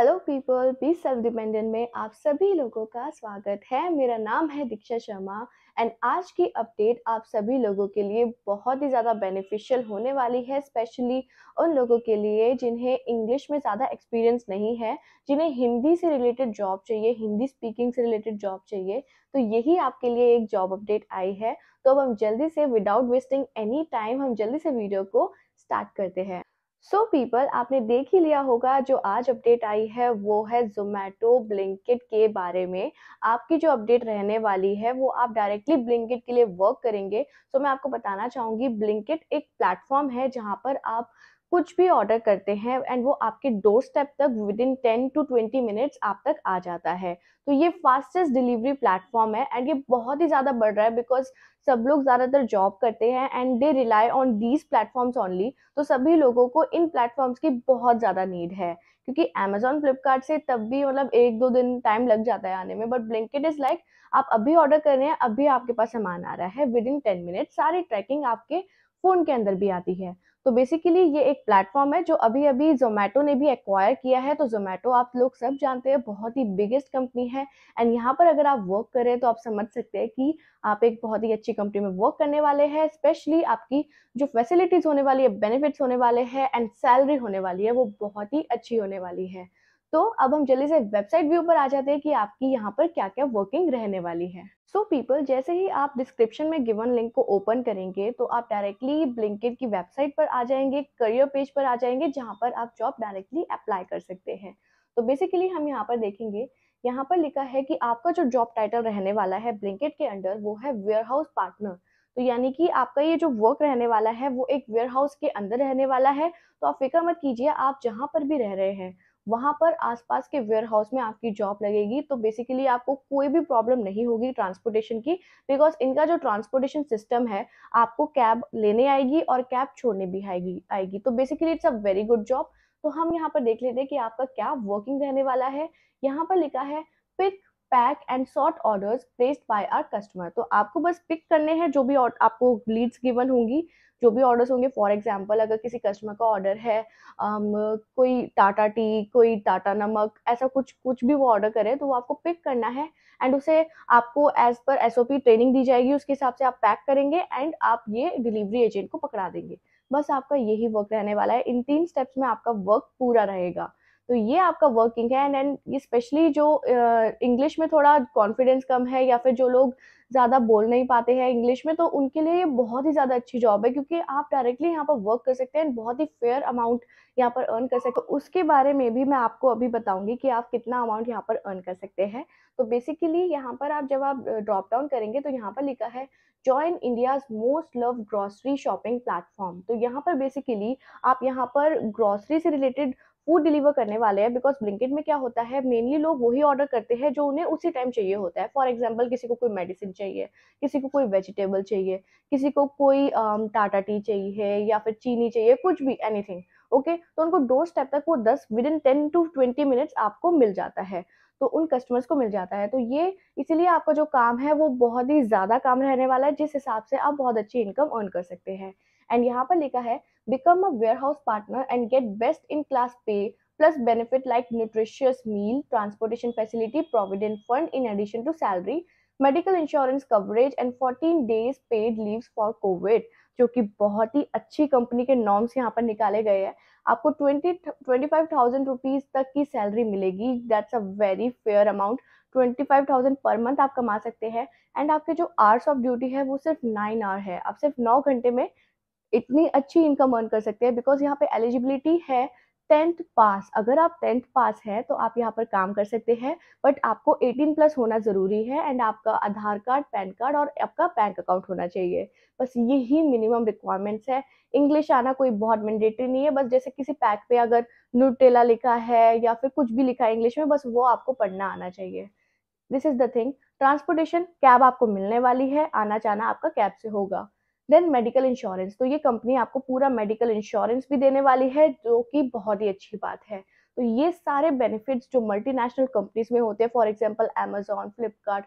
Hello people be self dependent में आप सभी लोगों का स्वागत है मेरा नाम है दीक्षा शर्मा एंड आज की अपडेट आप सभी लोगों के लिए बहुत ही ज़्यादा बेनिफिशियल होने वाली है स्पेशली उन लोगों के लिए जिन्हें इंग्लिश में ज़्यादा एक्सपीरियंस नहीं है जिन्हें हिंदी से रिलेटेड जॉब चाहिए हिंदी स्पीकिंग से रिलेटेड जॉब चाहिए तो यही आपके लिए एक जॉब अपडेट आई है तो अब हम जल्दी से विदाउट वेस्टिंग एनी टाइम हम जल्दी से वीडियो को स्टार्ट करते हैं सो so पीपल आपने देख ही लिया होगा जो आज अपडेट आई है वो है जोमेटो ब्लिंकिट के बारे में आपकी जो अपडेट रहने वाली है वो आप डायरेक्टली ब्लिंकिट के लिए वर्क करेंगे सो so, मैं आपको बताना चाहूंगी ब्लिंकिट एक प्लेटफॉर्म है जहां पर आप कुछ भी ऑर्डर करते हैं एंड वो आपके डोर स्टेप तक within ten to twenty minutes आप तक आ जाता है तो ये फास्टेस्ट डिलीवरी प्लेटफॉर्म है एंड ये बहुत ही ज़्यादा बढ़ रहा है बिकॉज सब लोग ज़्यादातर जॉब करते हैं and they rely on these platforms only तो सभी लोगों को इन प्लेटफॉर्म्स की बहुत ज़्यादा नीड है क्योंकि अमेजोन फ्लिपकार्ट से तब भी मतलब एक दो दिन टाइम लग जाता है आने में बट ब्लैंकेट इज़ लाइक आप अभी ऑर्डर कर रहे हैं अभी आपके पास सामान आ रहा है विद इन टेन मिनट सारी ट्रैकिंग आपके फ़ोन के अंदर भी आती है तो बेसिकली ये एक प्लेटफॉर्म है जो अभी अभी जोमेटो ने भी एक्वायर किया है तो जोमेटो आप लोग सब जानते हैं बहुत ही बिगेस्ट कंपनी है एंड यहाँ पर अगर आप वर्क करें तो आप समझ सकते हैं कि आप एक बहुत ही अच्छी कंपनी में वर्क करने वाले हैं स्पेशली आपकी जो फैसिलिटीज़ होने वाली है बेनिफिट्स होने वाले हैं एंड सैलरी होने वाली है वो बहुत ही अच्छी होने वाली है तो अब हम जल्दी से वेबसाइट व्यू पर आ जाते हैं कि आपकी यहाँ पर क्या क्या वर्किंग रहने वाली है सो so पीपल जैसे ही आप डिस्क्रिप्शन में गिवन लिंक को ओपन करेंगे तो आप डायरेक्टली ब्लिंकिट की वेबसाइट पर आ जाएंगे करियर पेज पर आ जाएंगे जहाँ पर आप जॉब डायरेक्टली अप्लाई कर सकते हैं तो बेसिकली हम यहाँ पर देखेंगे यहाँ पर लिखा है कि आपका जो जॉब टाइटल रहने वाला है ब्लिंकिट के अंडर वो है वेयर हाउस पार्टनर तो यानी कि आपका ये जो वर्क रहने वाला है वो एक वेयर हाउस के अंदर रहने वाला है तो आप फिक्र मत कीजिए आप जहाँ पर भी रह रहे हैं वहां पर आसपास के वेयर हाउस में आपकी जॉब लगेगी तो बेसिकली आपको कोई भी प्रॉब्लम नहीं होगी ट्रांसपोर्टेशन की बिकॉज इनका जो ट्रांसपोर्टेशन सिस्टम है आपको कैब लेने आएगी और कैब छोड़ने भी आएगी आएगी तो basically it's a very good job तो हम यहाँ पर देख लेते हैं कि आपका क्या वर्किंग रहने वाला है यहाँ पर लिखा है pick pack and sort orders placed by our customer तो आपको बस पिक करने हैं जो भी आपको लीड्स गिवन होंगी जो भी ऑर्डर्स होंगे फॉर एग्जाम्पल अगर किसी कस्टमर का ऑर्डर है um, कोई टाटा टी कोई टाटा नमक ऐसा कुछ कुछ भी वो ऑर्डर करे तो वो आपको पिक करना है एंड उसे आपको एज पर एस ट्रेनिंग दी जाएगी उसके हिसाब से आप पैक करेंगे एंड आप ये डिलीवरी एजेंट को पकड़ा देंगे बस आपका यही वर्क रहने वाला है इन तीन स्टेप्स में आपका वर्क पूरा रहेगा तो ये आपका वर्किंग है एंड एंड ये स्पेशली जो इंग्लिश uh, में थोड़ा कॉन्फिडेंस कम है या फिर जो लोग ज़्यादा बोल नहीं पाते हैं इंग्लिश में तो उनके लिए ये बहुत ही ज़्यादा अच्छी जॉब है क्योंकि आप डायरेक्टली यहाँ पर वर्क कर सकते हैं बहुत ही फेयर अमाउंट यहाँ पर अर्न कर सकते हैं तो उसके बारे में भी मैं आपको अभी बताऊंगी कि आप कितना अमाउंट यहाँ पर अर्न कर सकते हैं तो बेसिकली यहाँ पर आप जब आप ड्रॉप डाउन करेंगे तो यहाँ पर लिखा है join India's most love grocery shopping platform तो यहाँ पर बेसिकली आप यहाँ पर ग्रॉसरी से रिलेटेड फूड डिलीवर करने वाले हैं बिकॉज ब्लिंकिट में क्या होता है मेनली लोग वही ऑर्डर करते हैं जो उन्हें उसी टाइम चाहिए होता है फॉर एग्जाम्पल किसी को कोई मेडिसिन चाहिए किसी को कोई वेजिटेबल चाहिए किसी को कोई टाटा टी चाहिए या फिर चीनी चाहिए कुछ भी एनीथिंग ओके okay? तो उनको डोर स्टेप तक वो दस within ten to twenty minutes आपको मिल जाता है तो उन कस्टमर्स को मिल जाता है तो ये इसीलिए आपका जो काम है वो बहुत ही ज़्यादा काम रहने वाला है जिस हिसाब से आप बहुत अच्छी इनकम अर्न कर सकते हैं एंड यहाँ पर लिखा है become a warehouse partner and get best in class pay plus benefit like nutritious meal transportation facility provident fund in addition to salary medical insurance coverage and 14 days paid leave for covid जो कि बहुत ही अच्छी company के norms यहाँ पर निकाले गए हैं आपको twenty twenty five thousand rupees तक की सैलरी मिलेगी that's a very fair amount twenty five thousand per month आप कमा सकते हैं एंड आपके जो आवर्स ऑफ ड्यूटी है वो सिर्फ नाइन आवर है आप सिर्फ नौ घंटे में इतनी अच्छी इनकम अर्न कर सकते हैं बिकॉज यहाँ पे एलिजिबिलिटी है टेंथ पास अगर आप टेंथ पास है तो आप यहाँ पर काम कर सकते हैं बट आपको 18 प्लस होना ज़रूरी है एंड आपका आधार कार्ड पैन कार्ड और आपका बैंक अकाउंट होना चाहिए बस यही मिनिमम रिक्वायरमेंट्स है इंग्लिश आना कोई बहुत मैंडेटरी नहीं है बस जैसे किसी पैक पे अगर नूटेला लिखा है या फिर कुछ भी लिखा है इंग्लिश में बस वो आपको पढ़ना आना चाहिए this is the thing transportation cab आपको मिलने वाली है आना जाना आपका कैब से होगा देन मेडिकल इंश्योरेंस तो ये कंपनी आपको पूरा मेडिकल इंश्योरेंस भी देने वाली है जो कि बहुत ही अच्छी बात है तो ये सारे बेनिफिट्स जो मल्टीनेशनल कंपनीज में होते हैं फॉर एग्जाम्पल एमेजोन फ्लिपकार्ट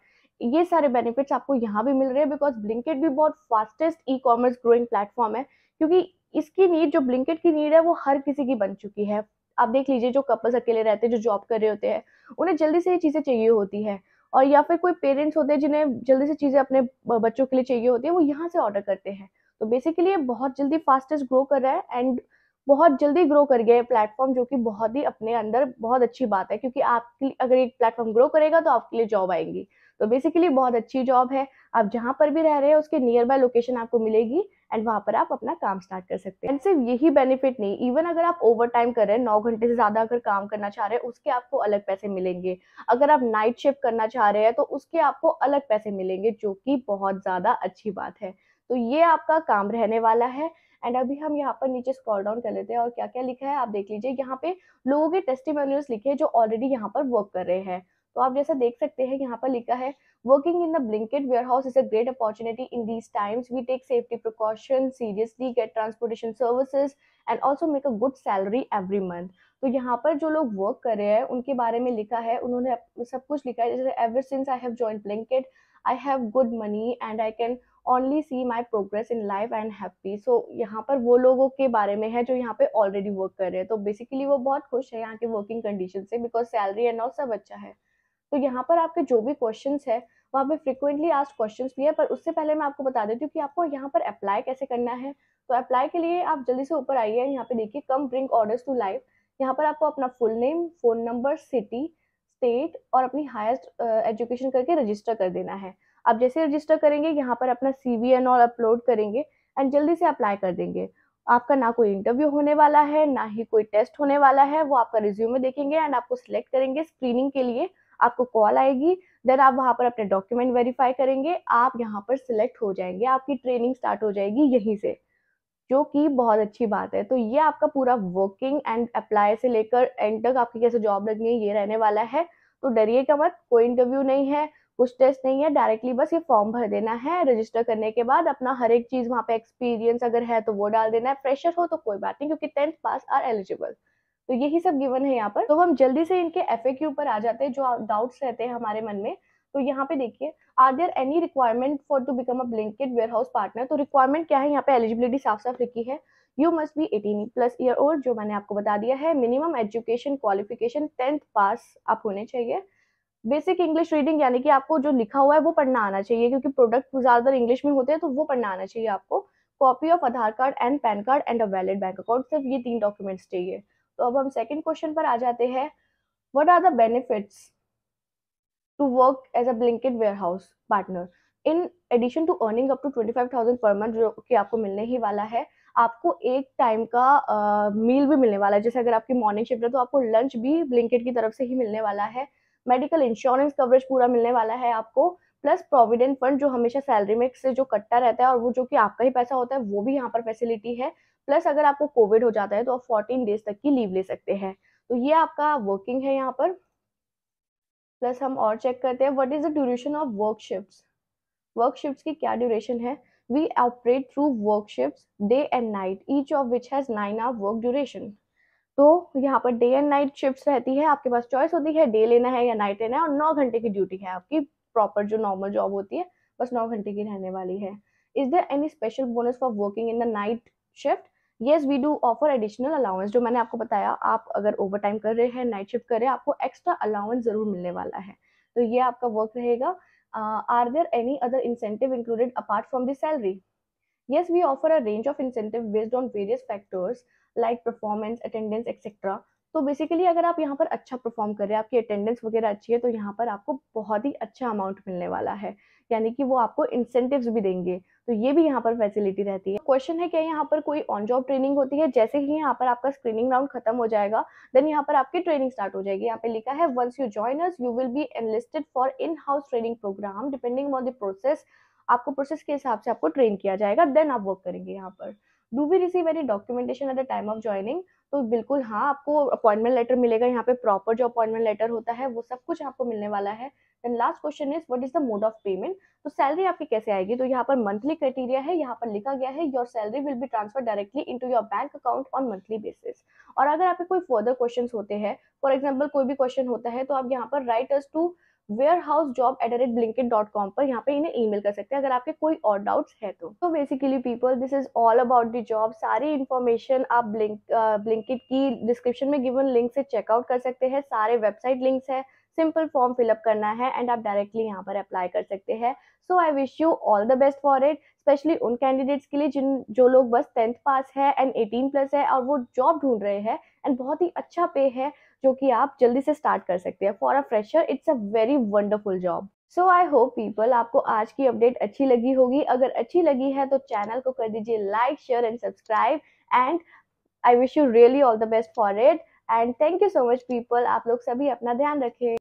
ये सारे बेनिफिट्स आपको यहाँ भी मिल रहे हैं बिकॉज ब्लिंकेट भी बहुत fastest e commerce growing platform है क्योंकि इसकी नीड जो ब्लिंकेट की नीड है वो हर किसी की बन चुकी है आप देख लीजिए जो कपल्स अकेले रहते हैं जो जॉब कर रहे होते हैं उन्हें जल्दी से ये चीज़ें चाहिए होती है और या फिर कोई पेरेंट्स होते हैं जिन्हें जल्दी से चीज़ें अपने बच्चों के लिए चाहिए होती है वो यहाँ से ऑर्डर करते हैं तो बेसिकली ये बहुत जल्दी फास्टेस्ट ग्रो कर रहा है एंड बहुत जल्दी ग्रो कर गया है प्लेटफॉर्म जो कि बहुत ही अपने अंदर बहुत अच्छी बात है क्योंकि आपके अगर एक प्लेटफॉर्म ग्रो करेगा तो आपके लिए जॉब आएंगी तो बेसिकली बहुत अच्छी जॉब है आप जहाँ पर भी रह रहे हैं उसके नियर बाय लोकेशन आपको मिलेगी एंड वहाँ पर आप अपना काम स्टार्ट कर सकते हैं एंड सिर्फ यही बेनिफिट नहीं इवन अगर आप ओवर टाइम कर रहे हैं नौ घंटे से ज़्यादा अगर काम करना चाह रहे हैं उसके आपको अलग पैसे मिलेंगे अगर आप नाइट शिफ्ट करना चाह रहे हैं तो उसके आपको अलग पैसे मिलेंगे जो कि बहुत ज़्यादा अच्छी बात है तो ये आपका काम रहने वाला है एंड अभी हम यहाँ पर नीचे स्क्रॉल डाउन कर लेते हैं और क्या क्या लिखा है आप देख लीजिए यहाँ पे लोगों के टेस्टिमोनियल्स लिखे हैं जो ऑलरेडी यहाँ पर वर्क कर रहे हैं तो आप जैसे देख सकते हैं यहाँ पर लिखा है in the Blinkit warehouse is a great opportunity in these times we take safety precaution seriously get transportation services, and also make a good salary every month तो यहाँ पर जो लोग वर्क कर रहे हैं उनके बारे में लिखा है उन्होंने सब कुछ लिखा है जैसे ever since I have join Blinkit I have good money and I can only see my progress in life and happy so यहाँ पर वो लोगों के बारे में है जो यहाँ पे ऑलरेडी वर्क कर रहे हैं तो बेसिकली वो बहुत खुश है यहाँ के वर्किंग कंडीशन से बिकॉज सैलरी एंड ऑल सब अच्छा है तो यहाँ पर आपके जो भी क्वेश्चन है वहाँ पे फ्रिक्वेंटली आज क्वेश्चन भी है पर उससे पहले मैं आपको बता देती हूँ कि आपको यहाँ पर अप्लाई कैसे करना है तो अप्लाई के लिए आप जल्दी से ऊपर आइए यहाँ पे देखिए come bring order to life यहाँ पर आपको अपना full name phone number city state और अपनी हाईएस्ट एजुकेशन करके रजिस्टर कर देना है आप जैसे रजिस्टर करेंगे यहाँ पर अपना सी वी एन और अपलोड करेंगे एंड जल्दी से अप्लाई कर देंगे आपका ना कोई इंटरव्यू होने वाला है ना ही कोई टेस्ट होने वाला है वो आपका रिज्यूमे देखेंगे एंड आपको सिलेक्ट करेंगे स्क्रीनिंग के लिए आपको कॉल आएगी देन आप वहाँ पर अपने डॉक्यूमेंट वेरीफाई करेंगे आप यहाँ पर सिलेक्ट हो जाएंगे आपकी ट्रेनिंग स्टार्ट हो जाएगी यहीं से जो कि बहुत अच्छी बात है तो ये आपका पूरा वर्किंग एंड अप्लाई से लेकर एंड तक आपकी कैसे जॉब लगनी है ये रहने वाला है तो डरिए का मत कोई इंटरव्यू नहीं है कुछ टेस्ट नहीं है डायरेक्टली बस ये फॉर्म भर देना है रजिस्टर करने के बाद अपना हर एक चीज़ वहाँ पे एक्सपीरियंस अगर है तो वो डाल देना है प्रेशर हो तो कोई बात नहीं क्योंकि टेंथ पास आर एलिजिबल तो यही सब गिवन है यहाँ पर तो हम जल्दी से इनके एफ पर आ जाते हैं जो डाउट्स रहते हैं हमारे मन में तो यहाँ पे देखिए are there any requirement for to become a Blinkit warehouse partner तो रिक्वायरमेंट क्या है यहाँ पे एलिजिबिलिटी साफ साफ लिखी है you must be eighteen plus year old जो मैंने आपको बता दिया है minimum education qualification tenth pass आप होने चाहिए बेसिक इंग्लिश रीडिंग यानी कि आपको जो लिखा हुआ है वो पढ़ना आना चाहिए क्योंकि प्रोडक्ट ज़्यादातर इंग्लिश में होते हैं तो वो पढ़ना आना चाहिए आपको copy of Aadhaar card and PAN card and a valid bank account सिर्फ ये तीन डॉक्यूमेंट्स चाहिए तो अब हम सेकेंड क्वेश्चन पर आ जाते हैं what are the benefits to work as a Blinkit warehouse partner in addition to earning up to twenty five thousand per month जो कि आपको मिलने ही वाला है आपको एक टाइम का मील uh, भी मिलने वाला है जैसे अगर आपकी मॉर्निंग शिफ्ट है तो आपको लंच भी ब्लिंकेट की तरफ से ही मिलने वाला है मेडिकल इंश्योरेंस कवरेज पूरा मिलने वाला है आपको प्लस प्रोविडेंट फंड जो हमेशा सैलरी में से जो कट्टा रहता है और वो जो कि आपका ही पैसा होता है वो भी यहाँ पर फैसिलिटी है प्लस अगर आपको कोविड हो जाता है तो आप फोर्टीन डेज तक की लीव ले सकते हैं तो ये आपका वर्किंग है यहाँ पर प्लस हम और चेक करते हैं what is the duration of work work shifts work की क्या ड्यूरेशन है we operate through work shifts day and night each of which has nine hour work duration तो यहाँ per day and night shift रहती है आपके पास चॉइस होती है डे लेना है या नाइट लेना है और नौ घंटे की ड्यूटी है आपकी प्रॉपर जो नॉर्मल जॉब होती है बस नौ घंटे की रहने वाली है is there any special bonus for working in the night shift yes we do offer additional allowance जो मैंने आपको बताया आप अगर ओवर टाइम कर रहे हैं नाइट शिफ्ट कर रहे हैं आपको एक्स्ट्रा अलाउंस जरूर मिलने वाला है तो ये आपका वर्क रहेगा are there any other incentive included apart from the salary yes we offer a range of incentive based on various factors like performance attendance etcetera तो बेसिकली अगर आप यहाँ पर अच्छा परफॉर्म कर रहे हैं आपकी अटेंडेंस वगैरह अच्छी है तो यहाँ पर आपको बहुत ही अच्छा अमाउंट मिलने वाला है यानी कि वो आपको इंसेंटिव्स भी देंगे तो ये भी यहाँ पर फैसिलिटी रहती है क्वेश्चन है क्या यहाँ पर कोई ऑन जॉब ट्रेनिंग होती है जैसे ही यहाँ पर आपका स्क्रीनिंग राउंड खत्म हो जाएगा देन यहाँ पर आपकी ट्रेनिंग स्टार्ट हो जाएगी यहाँ पे लिखा है once you join us you will be enlisted for in house training program depending on the process आपको प्रोसेस के हिसाब से आपको ट्रेन किया जाएगा देन आप वर्क करेंगे यहाँ पर do we receive any documentation at the time of joining तो बिल्कुल हाँ आपको अपॉइंटमेंट लेटर मिलेगा यहाँ पे प्रॉपर जो अपॉइंटमेंट लेटर होता है वो सब कुछ आपको मिलने वाला है then last question is what is the mode of payment तो सैलरी आपकी कैसे आएगी तो यहाँ पर मंथली क्राइटेरिया है यहाँ पर लिखा गया है your salary will be transfer directly into your bank account on monthly basis और अगर आपके कोई फर्दर क्वेश्चन होते हैं फॉर एग्जाम्पल कोई भी क्वेश्चन होता है तो आप यहाँ पर write us to warehouse job at the rate Blinkit dot com पर यहाँ पे इन्हें ईमेल कर सकते हैं अगर आपके कोई और डाउट्स है तो तो basically people this is all about the job सारी इन्फॉर्मेशन आप ब्लिंक ब्लिंकिट uh, की डिस्क्रिप्शन में गिवन लिंक से चेकआउट कर सकते हैं सारे वेबसाइट लिंक्स है सिंपल फॉर्म फिलअप करना है एंड आप डायरेक्टली यहाँ पर अप्लाई कर सकते हैं so I wish you all the best for it specially उन कैंडिडेट्स के लिए जिन जो लोग बस टेंथ पास है एंड एटीन प्लस है और वो जॉब ढूंढ रहे हैं एंड बहुत ही अच्छा पे है जो कि आप जल्दी से स्टार्ट कर सकते हैं for a fresher it's a very wonderful job so I hope people आपको आज की अपडेट अच्छी लगी होगी अगर अच्छी लगी है तो चैनल को कर दीजिए like share and subscribe and I wish you really all the best for it and thank you so much people आप लोग सभी अपना ध्यान रखें